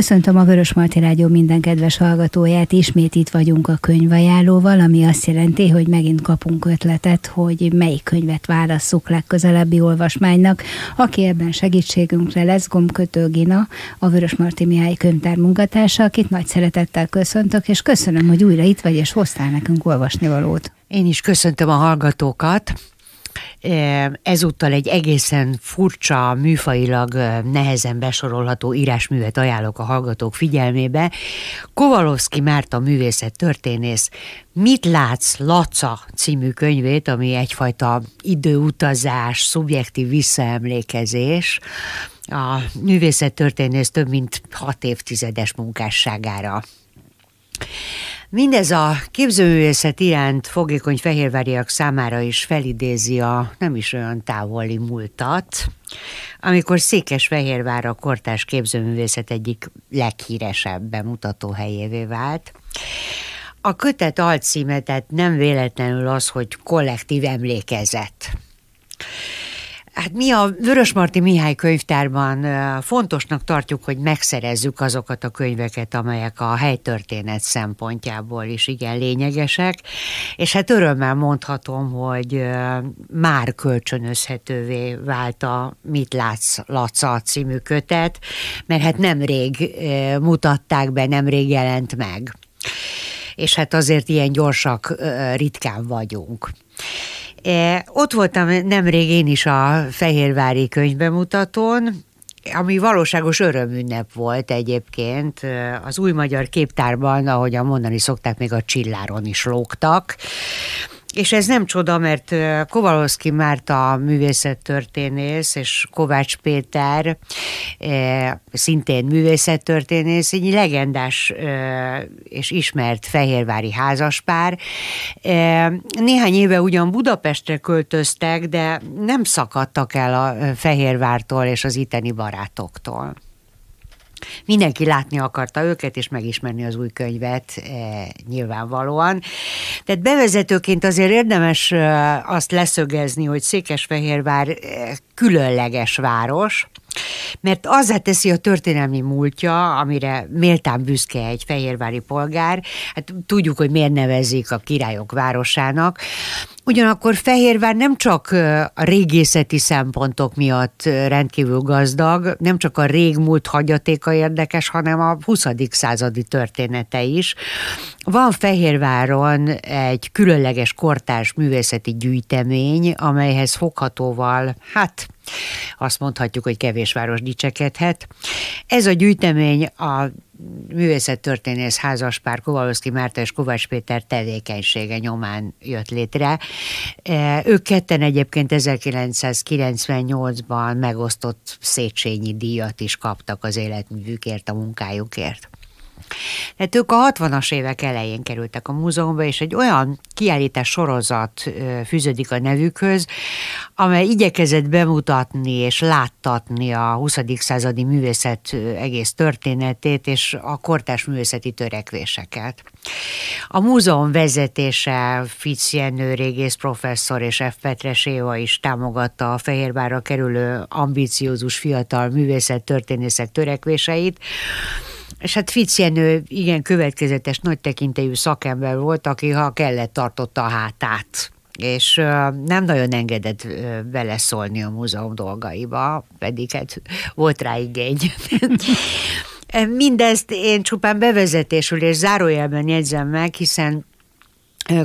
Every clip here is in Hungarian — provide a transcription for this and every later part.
Köszöntöm a Vörös Marti Rádió minden kedves hallgatóját, ismét itt vagyunk a könyvajállóval, ami azt jelenti, hogy megint kapunk ötletet, hogy melyik könyvet válasszuk legközelebbi olvasmánynak. Aki ebben segítségünkre lesz, Gomkötő Gina, a Vörös Marti Mihály könyvtár munkatársa, akit nagy szeretettel köszöntök, és köszönöm, hogy újra itt vagy, és hoztál nekünk olvasnivalót. Én is köszöntöm a hallgatókat ezúttal egy egészen furcsa, műfailag nehezen besorolható írásművet ajánlok a hallgatók figyelmébe. Kovalovszki Márta művészet történész Mit látsz Laca című könyvét, ami egyfajta időutazás, szubjektív visszaemlékezés, a történész több mint hat évtizedes munkásságára. Mindez a képzőművészet iránt fogékony fehérváriak számára is felidézi a nem is olyan távoli múltat, amikor Székesfehérvár a kortás képzőművészet egyik leghíresebb bemutató helyévé vált. A kötet alcímetet nem véletlenül az, hogy kollektív emlékezet. Hát mi a Vörösmarty Mihály könyvtárban fontosnak tartjuk, hogy megszerezzük azokat a könyveket, amelyek a helytörténet szempontjából is igen lényegesek, és hát örömmel mondhatom, hogy már kölcsönözhetővé vált a Mit látsz, Laca című kötet, mert hát nemrég mutatták be, nemrég jelent meg. És hát azért ilyen gyorsak ritkán vagyunk. E, ott voltam nemrég én is a Fehérvári könyvbemutatón, ami valóságos örömünnep volt egyébként. E, az új magyar képtárban, ahogy a mondani szokták, még a csilláron is lógtak. És ez nem csoda, mert Kovalovszki Márta művészettörténész, és Kovács Péter szintén művészettörténész, egy legendás és ismert fehérvári házaspár. Néhány éve ugyan Budapestre költöztek, de nem szakadtak el a Fehérvártól és az itteni barátoktól. Mindenki látni akarta őket, és megismerni az új könyvet e, nyilvánvalóan. Tehát bevezetőként azért érdemes e, azt leszögezni, hogy Székesfehérvár e, különleges város, mert azzá teszi a történelmi múltja, amire méltán büszke egy fehérvári polgár, hát tudjuk, hogy miért nevezik a királyok városának, Ugyanakkor Fehérvár nem csak a régészeti szempontok miatt rendkívül gazdag, nem csak a régmúlt hagyatéka érdekes, hanem a 20. századi története is. Van Fehérváron egy különleges kortárs művészeti gyűjtemény, amelyhez foghatóval, hát azt mondhatjuk, hogy kevés város dicsekedhet. Ez a gyűjtemény a művészettörténész házaspár Kovalowski Márta és Kovács Péter tevékenysége nyomán jött létre. E, ők ketten egyébként 1998-ban megosztott Széchenyi díjat is kaptak az életművükért, a munkájukért. Hát ők a 60-as évek elején kerültek a múzeumba, és egy olyan kiállítás sorozat fűződik a nevükhöz, amely igyekezett bemutatni és láttatni a 20. századi művészet egész történetét és a kortás művészeti törekvéseket. A múzeum vezetése Fitz Jenő régész professzor és F. Petres Éva is támogatta a Fehérvára kerülő ambiciózus fiatal művészet történészek törekvéseit, és hát Fitz Jenő igen következetes, nagy tekintélyű szakember volt, aki ha kellett, tartotta a hátát és nem nagyon engedett beleszólni a múzeum dolgaiba, pedig hát volt rá igény. Mindezt én csupán bevezetésül és zárójelben jegyzem meg, hiszen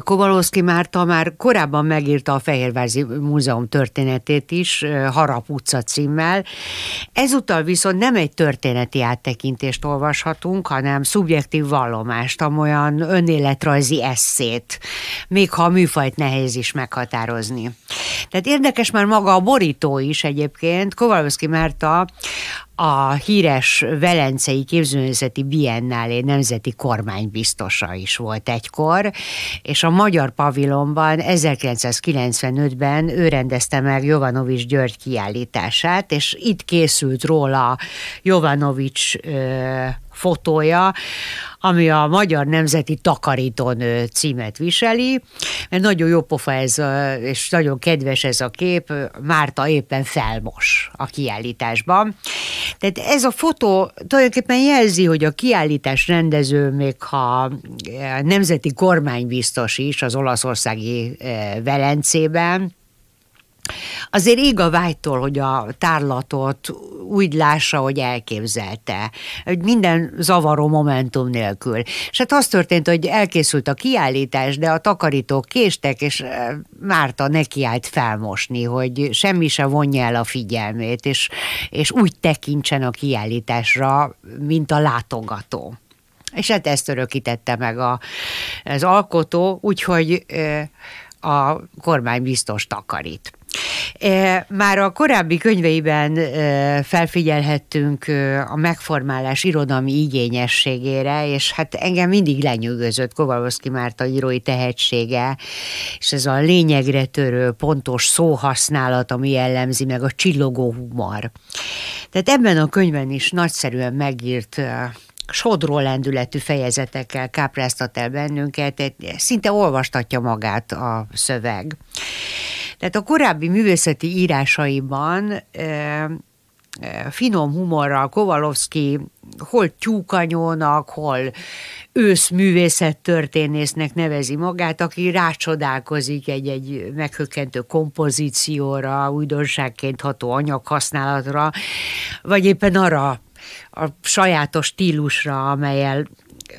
Kovalovszki Márta már korábban megírta a Fehérvázi Múzeum történetét is, Harap utca címmel. Ezúttal viszont nem egy történeti áttekintést olvashatunk, hanem szubjektív vallomást, amolyan önéletrajzi eszét, még ha a műfajt nehéz is meghatározni. Tehát érdekes már maga a borító is egyébként. Kovalovszki Márta a híres Velencei Képzőművészeti Biennálé nemzeti kormánybiztosa is volt egykor, és a Magyar Pavilonban 1995-ben ő rendezte meg Jovanovics György kiállítását, és itt készült róla Jovanovics fotója, ami a Magyar Nemzeti Takarítón címet viseli, mert nagyon jó pofa ez, és nagyon kedves ez a kép, Márta éppen felmos a kiállításban. Tehát ez a fotó tulajdonképpen jelzi, hogy a kiállítás rendező, még ha a e, nemzeti kormánybiztos is az olaszországi e, Velencében, Azért ég a vágytól, hogy a tárlatot úgy lássa, hogy elképzelte. Hogy minden zavaró momentum nélkül. És hát az történt, hogy elkészült a kiállítás, de a takarítók késtek, és e, Márta nekiállt felmosni, hogy semmi se vonja el a figyelmét, és, és úgy tekintsen a kiállításra, mint a látogató. És hát ezt örökítette meg a, az alkotó, úgyhogy e, a kormány biztos takarít. E, már a korábbi könyveiben e, felfigyelhettünk e, a megformálás irodalmi igényességére, és hát engem mindig lenyűgözött Kovalovszki Márta írói tehetsége, és ez a lényegre törő, pontos szóhasználat, ami jellemzi meg a csillogó humor. Tehát ebben a könyvben is nagyszerűen megírt sodró lendületű fejezetekkel kápráztat el bennünket, szinte olvastatja magát a szöveg. Tehát a korábbi művészeti írásaiban finom humorral Kovalovszki hol tyúkanyónak, hol őszművészettörténésznek nevezi magát, aki rácsodálkozik egy-egy meghökkentő kompozícióra, újdonságként ható anyaghasználatra, vagy éppen arra a sajátos stílusra, amelyel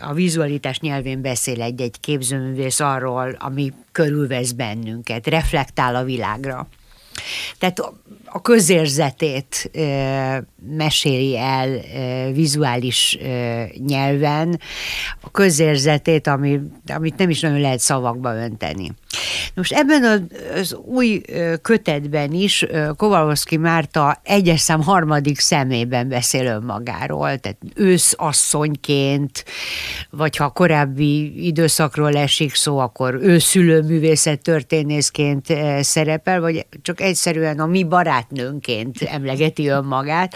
a vizualitás nyelvén beszél egy-egy képzőművész arról, ami körülvesz bennünket, reflektál a világra. Tehát a közérzetét e, meséli el e, vizuális e, nyelven, a közérzetét, ami, amit nem is nagyon lehet szavakba önteni. Most ebben az új kötetben is Kovalowski Márta egyes szám harmadik szemében beszél önmagáról, tehát őszasszonyként, vagy ha korábbi időszakról esik szó, akkor őszülő történészként szerepel, vagy csak egyszerűen a mi barátnőnként emlegeti önmagát.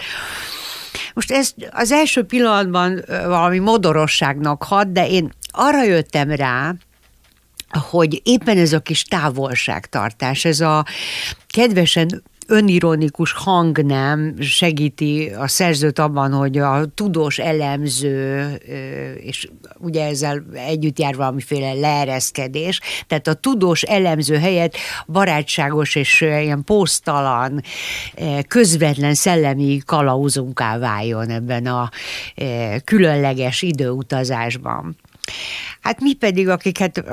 Most ez az első pillanatban valami modorosságnak hat, de én arra jöttem rá, hogy éppen ez a kis távolságtartás, ez a kedvesen önironikus hang nem segíti a szerzőt abban, hogy a tudós elemző, és ugye ezzel együtt jár valamiféle leereszkedés, tehát a tudós elemző helyett barátságos és ilyen posztalan, közvetlen szellemi kalauzunká váljon ebben a különleges időutazásban. Hát mi pedig, akik hát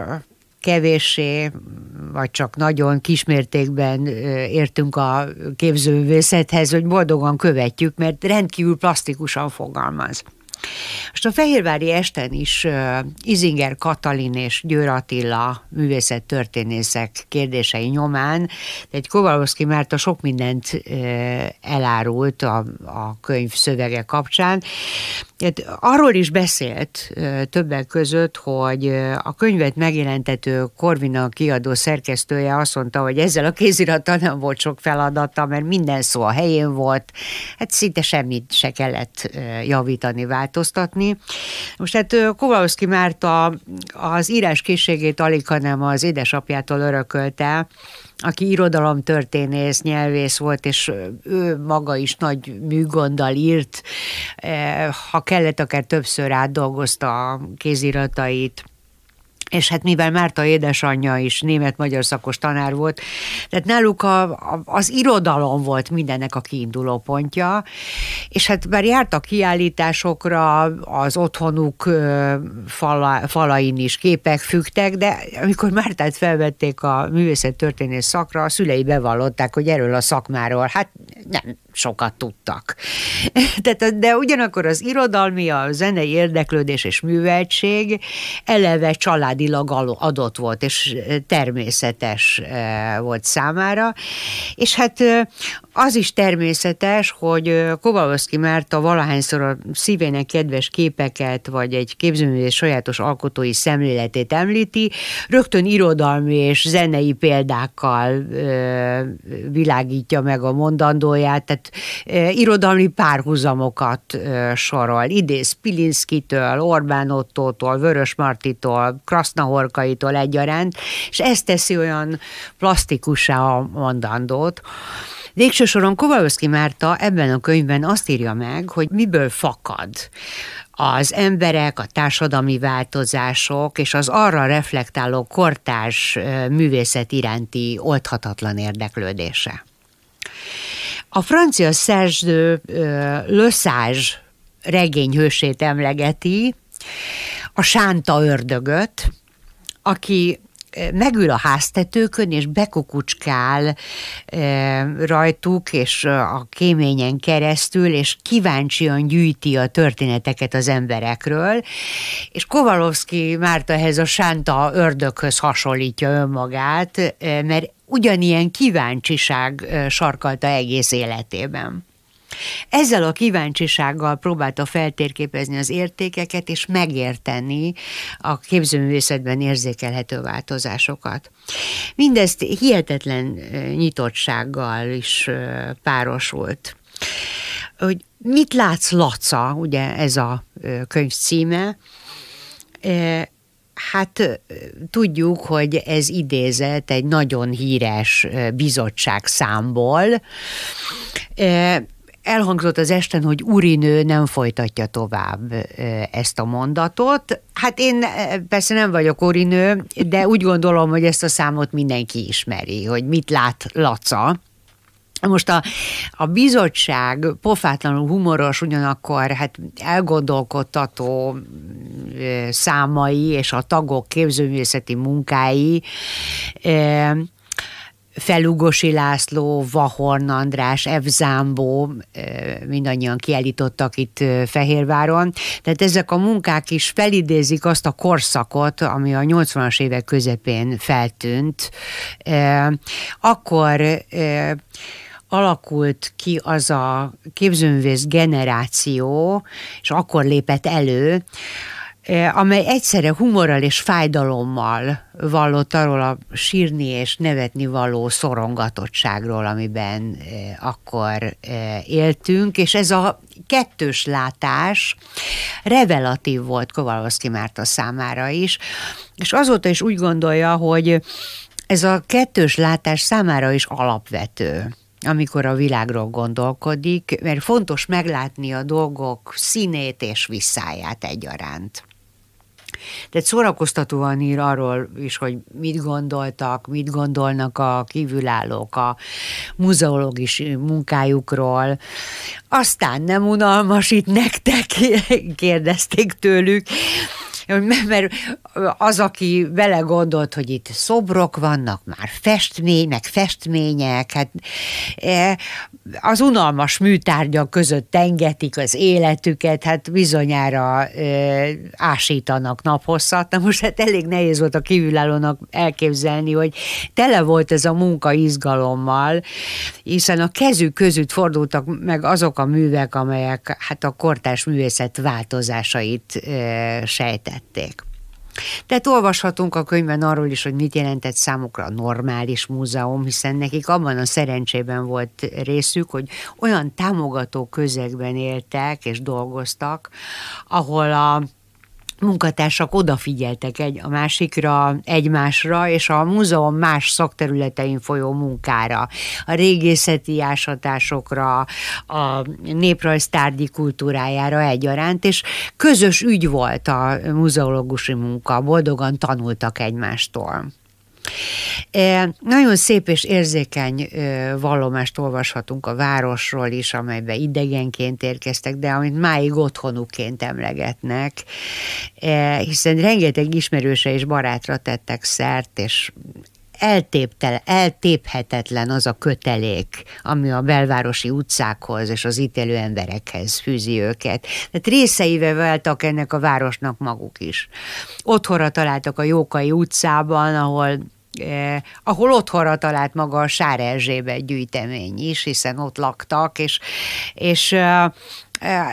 kevéssé, vagy csak nagyon kismértékben értünk a képzőművészethez, hogy boldogan követjük, mert rendkívül plastikusan fogalmaz. Most a Fehérvári esten is uh, Izinger Katalin és Győr Attila művészettörténészek kérdései nyomán, egy Kovalowski Márta sok mindent uh, elárult a, a könyv szövege kapcsán, Arról is beszélt többek között, hogy a könyvet megjelentető Korvina kiadó szerkesztője azt mondta, hogy ezzel a kézirattal nem volt sok feladata, mert minden szó a helyén volt, hát szinte semmit se kellett javítani, változtatni. Most hát Kowalski Márta az íráskészségét alig, hanem az édesapjától örökölte, aki irodalomtörténész, nyelvész volt, és ő maga is nagy műgonddal írt, eh, ha kellett, akár többször átdolgozta a kéziratait és hát mivel Márta édesanyja is német-magyar szakos tanár volt, tehát náluk a, a, az irodalom volt mindennek a kiinduló pontja, és hát már jártak kiállításokra, az otthonuk fala, falain is képek fügtek, de amikor Mártát felvették a művészettörténés szakra, a szülei bevallották, hogy erről a szakmáról, hát nem, sokat tudtak. De, de ugyanakkor az irodalmi, a zenei érdeklődés és műveltség eleve családilag adott volt, és eh, természetes eh, volt számára. És hát eh, az is természetes, hogy Kovalovszki Márta valahányszor a szívének kedves képeket, vagy egy képzőművész sajátos alkotói szemléletét említi, rögtön irodalmi és zenei példákkal világítja meg a mondandóját, tehát e, irodalmi párhuzamokat e, sorol. Idéz Pilinszkitől, Orbán Ottótól, Vörös Martitól, Krasznahorkaitól egyaránt, és ezt teszi olyan plastikussá a mondandót. Végső soron Kovalszki Márta ebben a könyvben azt írja meg, hogy miből fakad az emberek, a társadalmi változások és az arra reflektáló kortárs eh, művészet iránti oldhatatlan érdeklődése. A francia szerző Lösszázs regényhősét emlegeti, a Sánta ördögöt, aki megül a háztetőkön, és bekukucskál e, rajtuk, és e, a kéményen keresztül, és kíváncsian gyűjti a történeteket az emberekről, és Kovalovszki Márta ehhez a Sánta ördökhöz hasonlítja önmagát, e, mert ugyanilyen kíváncsiság sarkalta egész életében. Ezzel a kíváncsisággal próbálta feltérképezni az értékeket és megérteni a képzőművészetben érzékelhető változásokat. Mindezt hihetetlen nyitottsággal is párosult. Hogy mit látsz, Laca, ugye ez a könyv címe, Hát tudjuk, hogy ez idézett egy nagyon híres bizottság számból elhangzott az esten, hogy urinő nem folytatja tovább ezt a mondatot. Hát én persze nem vagyok urinő, de úgy gondolom, hogy ezt a számot mindenki ismeri, hogy mit lát Laca. Most a, a bizottság pofátlanul humoros, ugyanakkor hát elgondolkodtató számai és a tagok képzőművészeti munkái Felugosi László, Vahorn András, Evzámbó, mindannyian kiállítottak itt Fehérváron. Tehát ezek a munkák is felidézik azt a korszakot, ami a 80-as évek közepén feltűnt. Akkor alakult ki az a képzőművész generáció, és akkor lépett elő, Eh, amely egyszerre humorral és fájdalommal vallott arról a sírni és nevetni való szorongatottságról, amiben eh, akkor eh, éltünk, és ez a kettős látás revelatív volt Kovalovszki Márta számára is, és azóta is úgy gondolja, hogy ez a kettős látás számára is alapvető amikor a világról gondolkodik, mert fontos meglátni a dolgok színét és visszáját egyaránt. De szórakoztatóan ír arról is, hogy mit gondoltak, mit gondolnak a kívülállók a muzeológis munkájukról. Aztán nem unalmas itt nektek, kérdezték tőlük mert az, aki vele gondolt, hogy itt szobrok vannak, már festmény, meg festmények, hát e, az unalmas műtárgyak között tengetik az életüket, hát bizonyára ö, ásítanak naphosszat. Na most hát elég nehéz volt a kívülállónak elképzelni, hogy tele volt ez a munka izgalommal, hiszen a kezük között fordultak meg azok a művek, amelyek hát a kortás művészet változásait ö, sejtették. Tehát olvashatunk a könyvben arról is, hogy mit jelentett számukra a normális múzeum, hiszen nekik abban a szerencsében volt részük, hogy olyan támogató közegben éltek és dolgoztak, ahol a munkatársak odafigyeltek egy a másikra, egymásra, és a múzeum más szakterületein folyó munkára, a régészeti ásatásokra, a néprajztárgyi kultúrájára egyaránt, és közös ügy volt a muzeológusi munka, boldogan tanultak egymástól. E, nagyon szép és érzékeny vallomást olvashatunk a városról is, amelybe idegenként érkeztek, de amit máig otthonuként emlegetnek, e, hiszen rengeteg ismerőse és barátra tettek szert, és eltéptel, eltéphetetlen az a kötelék, ami a belvárosi utcákhoz és az ítélő emberekhez fűzi őket. Tehát részeivel váltak ennek a városnak maguk is. Otthonra találtak a Jókai utcában, ahol eh, ahol otthonra talált maga a Sár Erzsébet gyűjtemény is, hiszen ott laktak, és, és eh,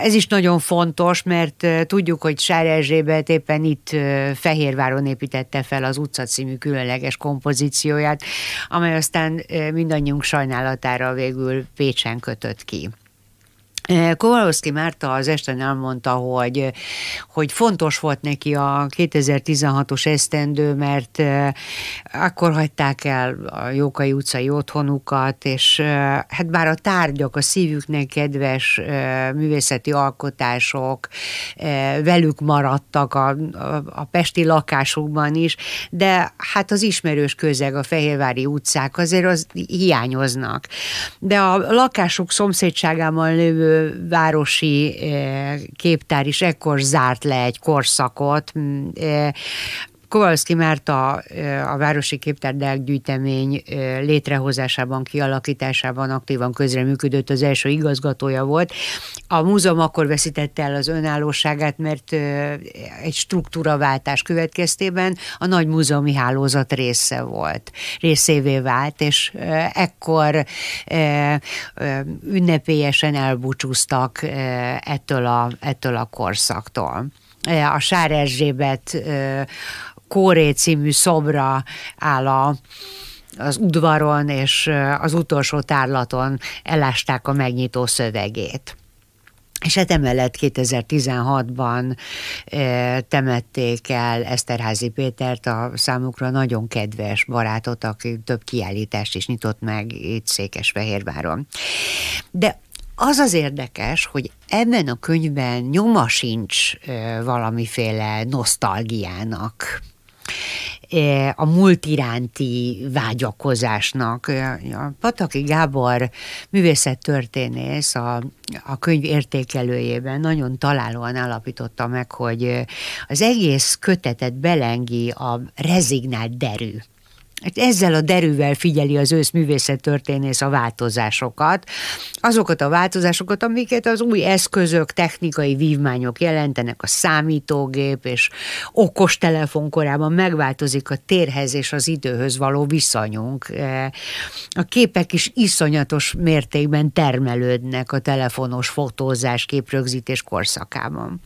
ez is nagyon fontos, mert e, tudjuk, hogy Sár Erzsébet éppen itt e, Fehérváron építette fel az utca című különleges kompozícióját, amely aztán mindannyiunk sajnálatára végül Pécsen kötött ki. Eh, Kowalowski Márta az esten elmondta, hogy, hogy fontos volt neki a 2016-os esztendő, mert eh, akkor hagyták el a Jókai utcai otthonukat, és eh, hát bár a tárgyak, a szívüknek kedves művészeti alkotások velük maradtak a, a, a pesti lakásukban is, de hát az ismerős közeg, a Fehérvári utcák azért az hiányoznak. De a lakásuk szomszédságában lévő városi eh, képtár is ekkor zárt le egy korszakot, mm, eh, Kovalszki Márta a Városi Képtárdák Gyűjtemény létrehozásában, kialakításában aktívan közreműködött, az első igazgatója volt. A múzeum akkor veszítette el az önállóságát, mert egy struktúraváltás következtében a nagy múzeumi hálózat része volt, részévé vált, és ekkor ünnepélyesen elbúcsúztak ettől a, ettől a korszaktól a Sár Erzsébet Kóré című szobra áll a, az udvaron, és az utolsó tárlaton elásták a megnyitó szövegét. És hát emellett 2016-ban e, temették el Eszterházi Pétert, a számukra nagyon kedves barátot, aki több kiállítást is nyitott meg itt Székesfehérváron. De az az érdekes, hogy ebben a könyvben nyoma sincs e, valamiféle nosztalgiának E, a múlt iránti vágyakozásnak. E, a Pataki Gábor művészettörténész a, a könyv értékelőjében nagyon találóan állapította meg, hogy e, az egész kötetet belengi a rezignált derű. Hát ezzel a derűvel figyeli az ősz művészettörténész a változásokat, azokat a változásokat, amiket az új eszközök, technikai vívmányok jelentenek, a számítógép és okostelefon korában megváltozik a térhez és az időhöz való viszonyunk. E, a képek is iszonyatos mértékben termelődnek a telefonos fotózás, képrögzítés korszakában.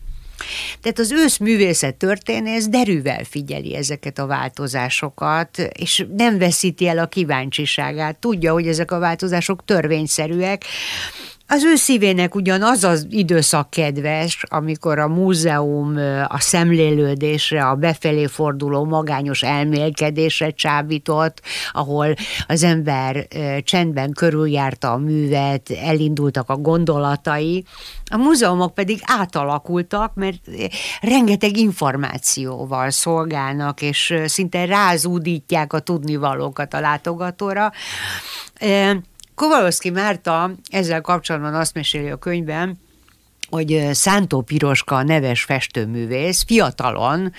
Tehát az ősz művészet történész derűvel figyeli ezeket a változásokat, és nem veszíti el a kíváncsiságát. Tudja, hogy ezek a változások törvényszerűek, az ő szívének ugyan az az időszak kedves, amikor a múzeum a szemlélődésre, a befelé forduló magányos elmélkedésre csábított, ahol az ember csendben körüljárta a művet, elindultak a gondolatai, a múzeumok pedig átalakultak, mert rengeteg információval szolgálnak, és szinte rázúdítják a tudnivalókat a látogatóra. Kovalowski Márta ezzel kapcsolatban azt meséli a könyvben, hogy Szántó Piroska, a neves festőművész, fiatalon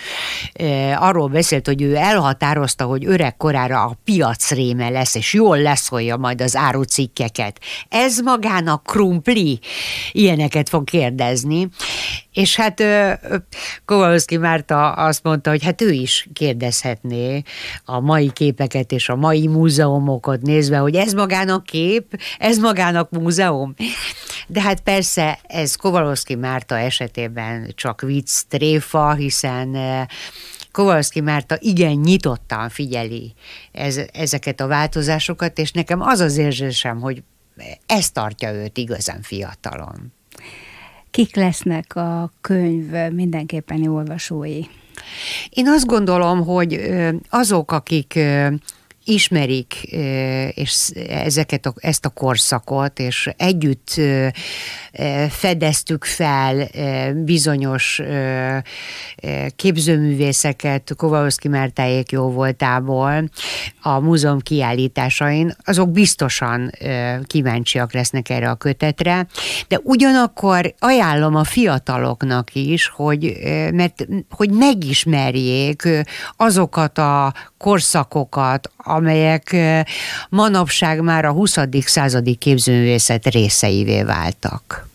eh, arról beszélt, hogy ő elhatározta, hogy öreg korára a piac réme lesz, és jól leszolja majd az árucikkeket. Ez magának krumpli? Ilyeneket fog kérdezni. És hát Kowalski Márta azt mondta, hogy hát ő is kérdezhetné a mai képeket és a mai múzeumokat nézve, hogy ez magának kép, ez magának múzeum. De hát persze ez Kowalowski Márta esetében csak vicc, tréfa, hiszen eh, Kovalszki Márta igen nyitottan figyeli ez, ezeket a változásokat, és nekem az az érzésem, hogy ez tartja őt igazán fiatalon. Kik lesznek a könyv mindenképpeni olvasói? Én azt gondolom, hogy azok, akik ismerik és ezeket a, ezt a korszakot, és együtt fedeztük fel bizonyos képzőművészeket Kovalszki Mertájék jó voltából a múzeum kiállításain, azok biztosan kíváncsiak lesznek erre a kötetre, de ugyanakkor ajánlom a fiataloknak is, hogy, mert, hogy megismerjék azokat a korszakokat, a amelyek manapság már a 20. századi képzőművészet részeivé váltak.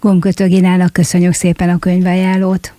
Gomkötöginának köszönjük szépen a könyvajánlót.